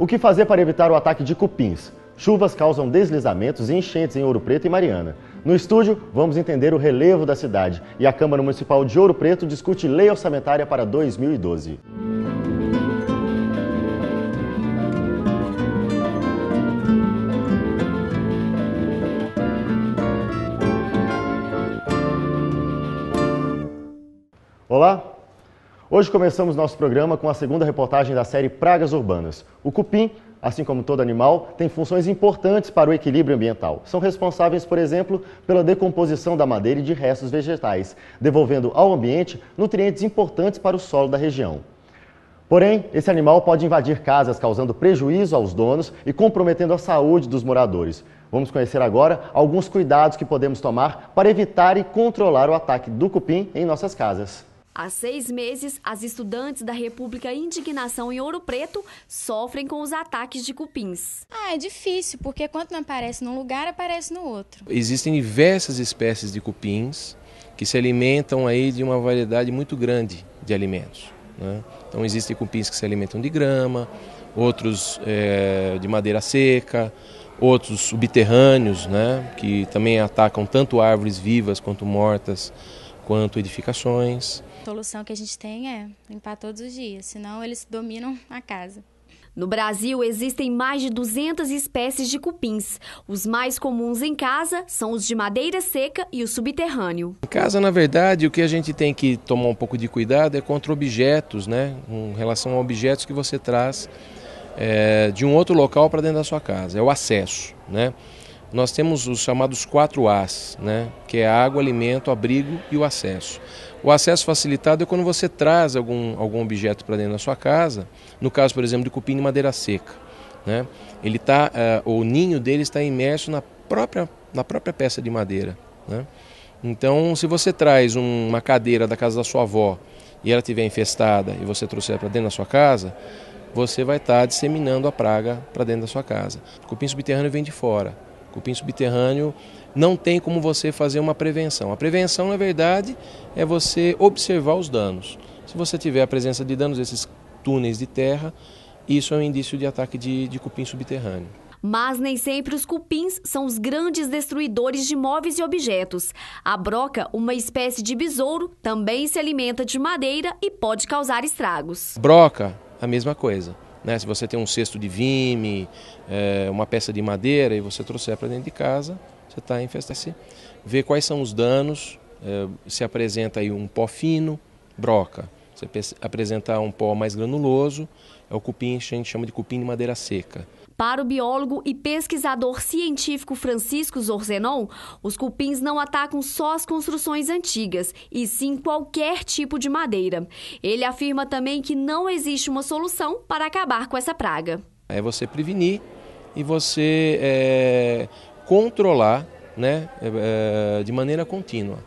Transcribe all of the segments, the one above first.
O que fazer para evitar o ataque de cupins? Chuvas causam deslizamentos e enchentes em Ouro Preto e Mariana. No estúdio, vamos entender o relevo da cidade e a Câmara Municipal de Ouro Preto discute lei orçamentária para 2012. Olá, Hoje começamos nosso programa com a segunda reportagem da série Pragas Urbanas. O cupim, assim como todo animal, tem funções importantes para o equilíbrio ambiental. São responsáveis, por exemplo, pela decomposição da madeira e de restos vegetais, devolvendo ao ambiente nutrientes importantes para o solo da região. Porém, esse animal pode invadir casas, causando prejuízo aos donos e comprometendo a saúde dos moradores. Vamos conhecer agora alguns cuidados que podemos tomar para evitar e controlar o ataque do cupim em nossas casas. Há seis meses, as estudantes da República Indignação em Ouro Preto sofrem com os ataques de cupins. Ah, é difícil, porque quando não aparece num lugar, aparece no outro. Existem diversas espécies de cupins que se alimentam aí de uma variedade muito grande de alimentos. Né? Então existem cupins que se alimentam de grama, outros é, de madeira seca, outros subterrâneos, né, que também atacam tanto árvores vivas quanto mortas, quanto edificações solução que a gente tem é limpar todos os dias, senão eles dominam a casa. No Brasil, existem mais de 200 espécies de cupins. Os mais comuns em casa são os de madeira seca e o subterrâneo. Em casa, na verdade, o que a gente tem que tomar um pouco de cuidado é contra objetos, né? Em relação a objetos que você traz é, de um outro local para dentro da sua casa. É o acesso, né? nós temos os chamados quatro As, né? que é água, alimento, abrigo e o acesso. O acesso facilitado é quando você traz algum, algum objeto para dentro da sua casa, no caso, por exemplo, de cupim de madeira seca. Né? Ele tá, uh, o ninho dele está imerso na própria, na própria peça de madeira. Né? Então, se você traz um, uma cadeira da casa da sua avó e ela estiver infestada e você trouxer para dentro da sua casa, você vai estar tá disseminando a praga para dentro da sua casa. O cupim subterrâneo vem de fora cupim subterrâneo não tem como você fazer uma prevenção. A prevenção, na verdade, é você observar os danos. Se você tiver a presença de danos desses túneis de terra, isso é um indício de ataque de, de cupim subterrâneo. Mas nem sempre os cupins são os grandes destruidores de móveis e objetos. A broca, uma espécie de besouro, também se alimenta de madeira e pode causar estragos. Broca, a mesma coisa. Né? Se você tem um cesto de vime, é, uma peça de madeira e você trouxer para dentro de casa, você está em Ver quais são os danos, é, se apresenta aí um pó fino, broca. Você apresentar um pó mais granuloso, é o cupim, a gente chama de cupim de madeira seca. Para o biólogo e pesquisador científico Francisco Zorzenon, os cupins não atacam só as construções antigas, e sim qualquer tipo de madeira. Ele afirma também que não existe uma solução para acabar com essa praga. É você prevenir e você é, controlar né, é, é de maneira contínua.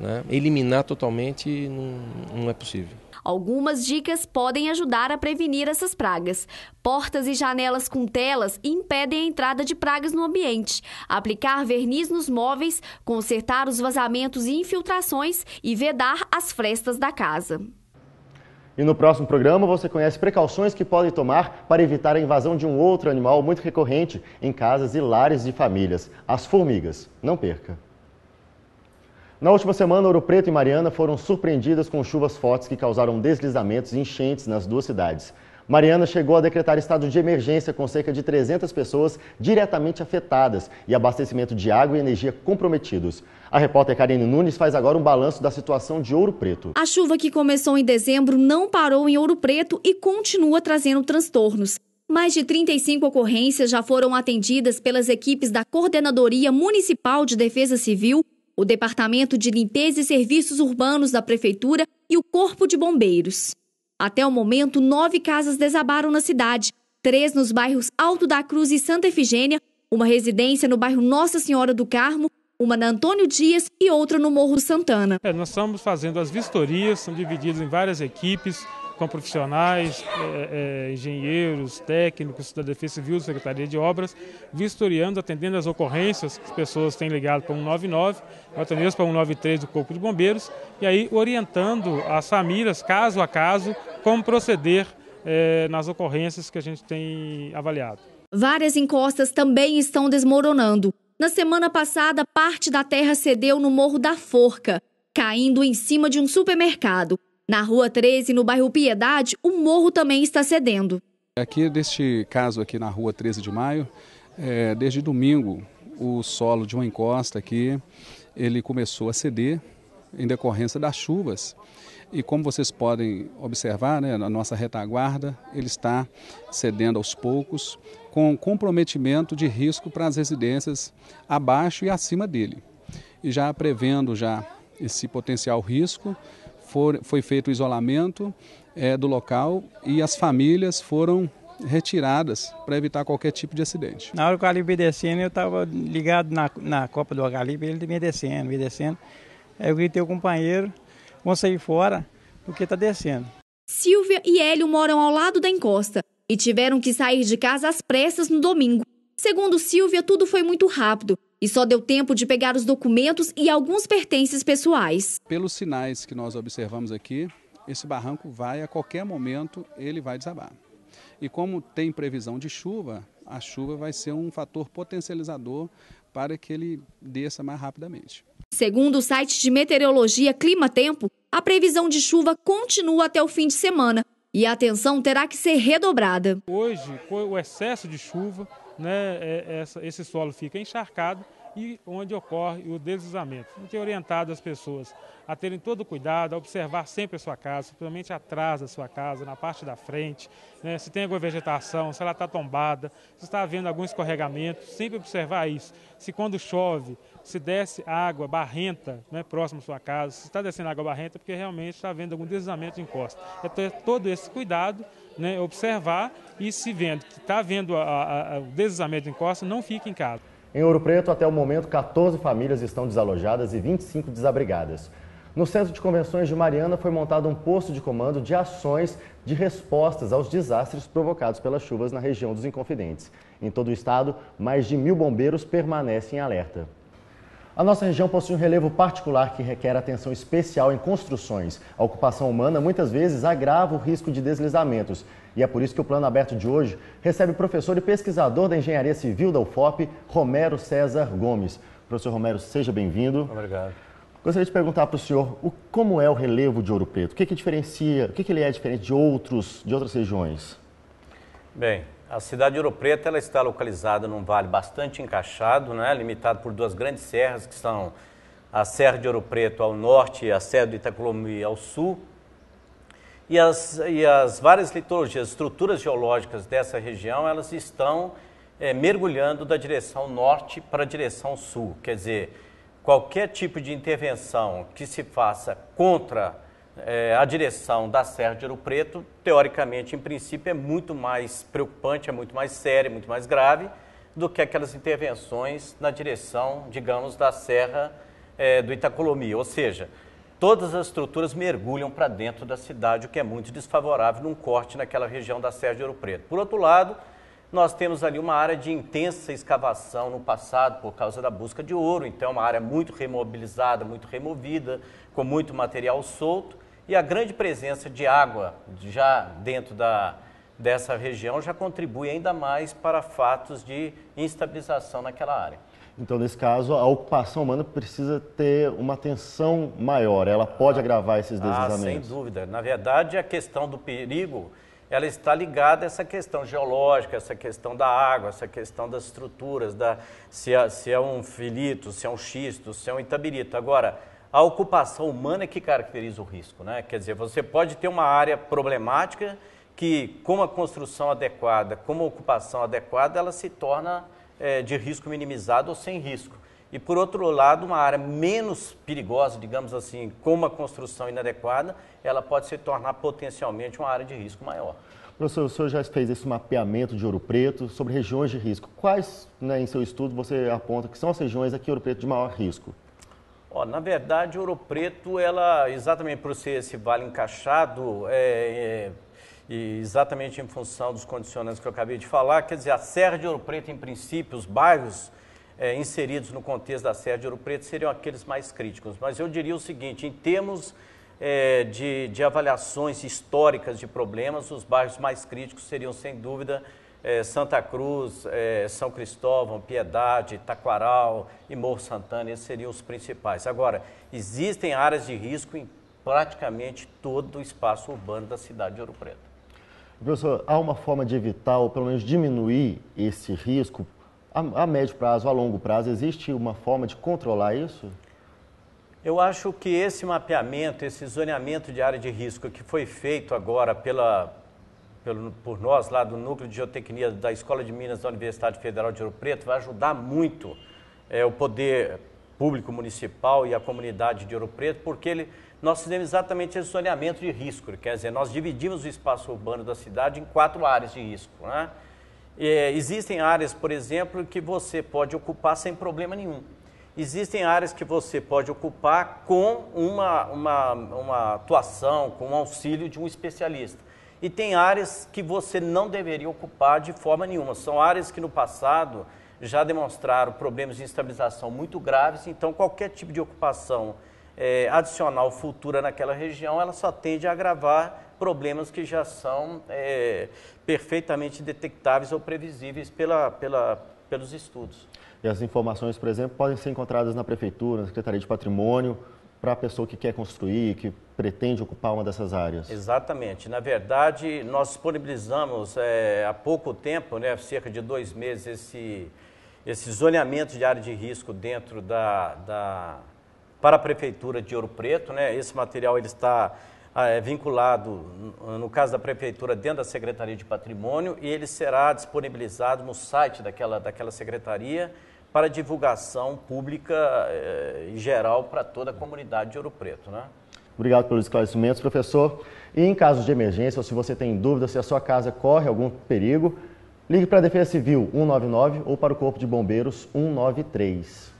Né? Eliminar totalmente não, não é possível. Algumas dicas podem ajudar a prevenir essas pragas. Portas e janelas com telas impedem a entrada de pragas no ambiente. Aplicar verniz nos móveis, consertar os vazamentos e infiltrações e vedar as frestas da casa. E no próximo programa você conhece precauções que podem tomar para evitar a invasão de um outro animal muito recorrente em casas e lares de famílias, as formigas. Não perca! Na última semana, Ouro Preto e Mariana foram surpreendidas com chuvas fortes que causaram deslizamentos e enchentes nas duas cidades. Mariana chegou a decretar estado de emergência com cerca de 300 pessoas diretamente afetadas e abastecimento de água e energia comprometidos. A repórter Karine Nunes faz agora um balanço da situação de Ouro Preto. A chuva que começou em dezembro não parou em Ouro Preto e continua trazendo transtornos. Mais de 35 ocorrências já foram atendidas pelas equipes da Coordenadoria Municipal de Defesa Civil o Departamento de Limpeza e Serviços Urbanos da Prefeitura e o Corpo de Bombeiros. Até o momento, nove casas desabaram na cidade, três nos bairros Alto da Cruz e Santa Efigênia, uma residência no bairro Nossa Senhora do Carmo, uma na Antônio Dias e outra no Morro Santana. É, nós estamos fazendo as vistorias, são divididos em várias equipes, com profissionais, é, é, engenheiros, técnicos da Defesa Civil, Secretaria de Obras, vistoriando, atendendo as ocorrências que as pessoas têm ligado para 199, ou até mesmo para 193 do Corpo de Bombeiros, e aí orientando as famílias, caso a caso, como proceder é, nas ocorrências que a gente tem avaliado. Várias encostas também estão desmoronando. Na semana passada, parte da terra cedeu no Morro da Forca, caindo em cima de um supermercado. Na Rua 13, no bairro Piedade, o morro também está cedendo. Aqui, neste caso aqui na Rua 13 de Maio, é, desde domingo, o solo de uma encosta aqui, ele começou a ceder em decorrência das chuvas. E como vocês podem observar, né, na nossa retaguarda, ele está cedendo aos poucos, com comprometimento de risco para as residências abaixo e acima dele. E já prevendo já esse potencial risco, for, foi feito o isolamento é, do local e as famílias foram retiradas para evitar qualquer tipo de acidente. Na hora que o Alibe descendo, eu estava ligado na, na Copa do Alibe, ele me descendo, me descendo. Aí eu gritei ao companheiro, vamos sair fora, porque está descendo. Silvia e Hélio moram ao lado da encosta e tiveram que sair de casa às pressas no domingo. Segundo Silvia, tudo foi muito rápido e só deu tempo de pegar os documentos e alguns pertences pessoais. Pelos sinais que nós observamos aqui, esse barranco vai a qualquer momento ele vai desabar. E como tem previsão de chuva, a chuva vai ser um fator potencializador para que ele desça mais rapidamente. Segundo o site de meteorologia Clima Tempo, a previsão de chuva continua até o fim de semana e a atenção terá que ser redobrada. Hoje, o excesso de chuva, né, é, essa, esse solo fica encharcado e onde ocorre o deslizamento. A gente tem orientado as pessoas a terem todo o cuidado, a observar sempre a sua casa, principalmente atrás da sua casa, na parte da frente, né, se tem alguma vegetação, se ela está tombada, se está havendo algum escorregamento, sempre observar isso. Se quando chove, se desce água barrenta né, próximo à sua casa, se está descendo água barrenta, é porque realmente está havendo algum deslizamento de encosta. Então, é ter todo esse cuidado né, observar e se vendo que está vendo a, a, a, o deslizamento em encosta, não fique em casa. Em Ouro Preto, até o momento, 14 famílias estão desalojadas e 25 desabrigadas. No Centro de Convenções de Mariana foi montado um posto de comando de ações de respostas aos desastres provocados pelas chuvas na região dos Inconfidentes. Em todo o estado, mais de mil bombeiros permanecem em alerta. A nossa região possui um relevo particular que requer atenção especial em construções. A ocupação humana muitas vezes agrava o risco de deslizamentos. E é por isso que o Plano Aberto de hoje recebe o professor e pesquisador da Engenharia Civil da UFOP, Romero César Gomes. Professor Romero, seja bem-vindo. Obrigado. Gostaria de perguntar para o senhor o, como é o relevo de Ouro Preto? O que, que diferencia, o que, que ele é diferente de, outros, de outras regiões? Bem, a cidade de Ouro Preto ela está localizada num vale bastante encaixado, né, limitado por duas grandes serras, que são a Serra de Ouro Preto ao norte e a Serra do Itacolomi ao sul. E as, e as várias litologias, estruturas geológicas dessa região, elas estão é, mergulhando da direção norte para a direção sul. Quer dizer, qualquer tipo de intervenção que se faça contra é, a direção da Serra de Ouro Preto, teoricamente, em princípio, é muito mais preocupante, é muito mais séria, é muito mais grave do que aquelas intervenções na direção, digamos, da Serra é, do Itacolomi. Ou seja, todas as estruturas mergulham para dentro da cidade, o que é muito desfavorável num corte naquela região da Serra de Ouro Preto. Por outro lado, nós temos ali uma área de intensa escavação no passado por causa da busca de ouro, então é uma área muito remobilizada, muito removida, com muito material solto e a grande presença de água já dentro da, dessa região já contribui ainda mais para fatos de instabilização naquela área. Então, nesse caso, a ocupação humana precisa ter uma atenção maior, ela pode ah, agravar esses deslizamentos. Ah, sem dúvida. Na verdade, a questão do perigo ela está ligada a essa questão geológica, essa questão da água, essa questão das estruturas, da, se, é, se é um filito, se é um xisto, se é um itabirito. Agora, a ocupação humana é que caracteriza o risco, né? Quer dizer, você pode ter uma área problemática que, com a construção adequada, com a ocupação adequada, ela se torna é, de risco minimizado ou sem risco. E, por outro lado, uma área menos perigosa, digamos assim, com uma construção inadequada, ela pode se tornar potencialmente uma área de risco maior. Professor, o senhor já fez esse mapeamento de Ouro Preto sobre regiões de risco. Quais, né, em seu estudo, você aponta que são as regiões aqui em Ouro Preto de maior risco? na verdade, Ouro Preto, ela, exatamente por ser esse vale encaixado, é, é e exatamente em função dos condicionantes que eu acabei de falar, quer dizer, a Serra de Ouro Preto, em princípio, os bairros é, inseridos no contexto da sede de Ouro Preto seriam aqueles mais críticos. Mas eu diria o seguinte, em termos é, de, de, avaliações históricas de problemas, os bairros mais críticos seriam, sem dúvida, é, Santa Cruz, é, São Cristóvão, Piedade, Taquaral e Morro Santana, esses seriam os principais. Agora, existem áreas de risco em praticamente todo o espaço urbano da cidade de Ouro Preto. Professor, há uma forma de evitar ou pelo menos diminuir esse risco a, a médio prazo, a longo prazo, existe uma forma de controlar isso? Eu acho que esse mapeamento, esse zoneamento de área de risco que foi feito agora pela, pelo, por nós lá do Núcleo de Geotecnia da Escola de Minas da Universidade Federal de Ouro Preto vai ajudar muito é, o poder público municipal e a comunidade de Ouro Preto, porque ele, nós fizemos exatamente esse zoneamento de risco, quer dizer, nós dividimos o espaço urbano da cidade em quatro áreas de risco, né? É, existem áreas, por exemplo, que você pode ocupar sem problema nenhum. Existem áreas que você pode ocupar com uma, uma, uma atuação, com o auxílio de um especialista. E tem áreas que você não deveria ocupar de forma nenhuma. São áreas que no passado já demonstraram problemas de estabilização muito graves, então qualquer tipo de ocupação é, adicional futura naquela região, ela só tende a agravar problemas que já são é, perfeitamente detectáveis ou previsíveis pela, pela, pelos estudos. E as informações, por exemplo, podem ser encontradas na Prefeitura, na Secretaria de Patrimônio, para a pessoa que quer construir, que pretende ocupar uma dessas áreas? Exatamente. Na verdade, nós disponibilizamos é, há pouco tempo, né, cerca de dois meses, esse, esse zoneamento de área de risco dentro da, da para a Prefeitura de Ouro Preto. Né? Esse material ele está ah, é, vinculado, no caso da prefeitura, dentro da Secretaria de Patrimônio e ele será disponibilizado no site daquela, daquela secretaria para divulgação pública e eh, geral para toda a comunidade de Ouro Preto. Né? Obrigado pelos esclarecimentos, professor. E em casos de emergência, ou se você tem dúvida se a sua casa corre algum perigo, ligue para a Defesa Civil 199 ou para o Corpo de Bombeiros 193.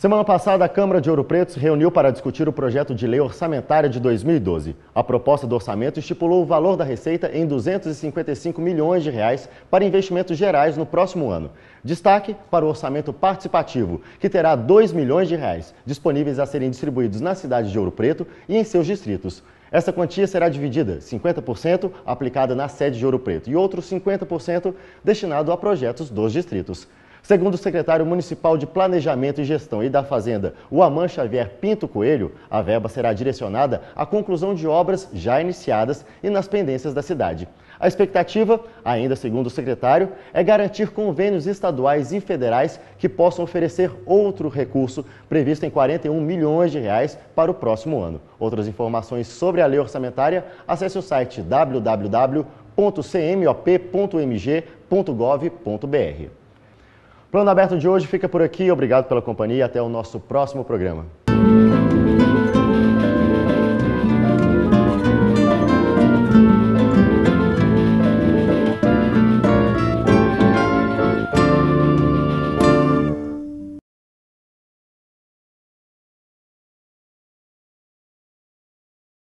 Semana passada, a Câmara de Ouro Preto se reuniu para discutir o projeto de lei orçamentária de 2012. A proposta do orçamento estipulou o valor da receita em 255 milhões de reais para investimentos gerais no próximo ano. Destaque para o orçamento participativo, que terá 2 milhões de reais disponíveis a serem distribuídos na cidade de Ouro Preto e em seus distritos. Essa quantia será dividida 50% aplicada na sede de Ouro Preto e outros 50% destinado a projetos dos distritos. Segundo o secretário municipal de Planejamento e Gestão e da Fazenda, o Aman Xavier Pinto Coelho, a verba será direcionada à conclusão de obras já iniciadas e nas pendências da cidade. A expectativa, ainda segundo o secretário, é garantir convênios estaduais e federais que possam oferecer outro recurso previsto em 41 milhões de reais para o próximo ano. Outras informações sobre a lei orçamentária, acesse o site www.cmop.mg.gov.br. Plano Aberto de hoje fica por aqui. Obrigado pela companhia. Até o nosso próximo programa.